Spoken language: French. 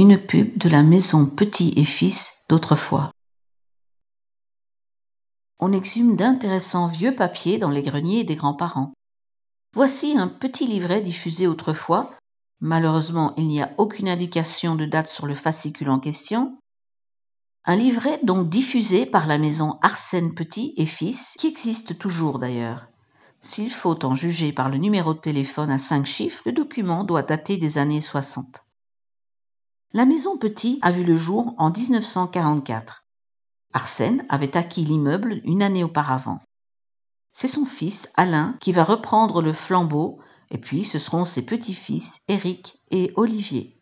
une pub de la maison Petit et Fils d'autrefois. On exhume d'intéressants vieux papiers dans les greniers des grands-parents. Voici un petit livret diffusé autrefois. Malheureusement, il n'y a aucune indication de date sur le fascicule en question. Un livret donc diffusé par la maison Arsène Petit et Fils, qui existe toujours d'ailleurs. S'il faut en juger par le numéro de téléphone à cinq chiffres, le document doit dater des années 60. La maison Petit a vu le jour en 1944. Arsène avait acquis l'immeuble une année auparavant. C'est son fils, Alain, qui va reprendre le flambeau, et puis ce seront ses petits-fils, Éric et Olivier.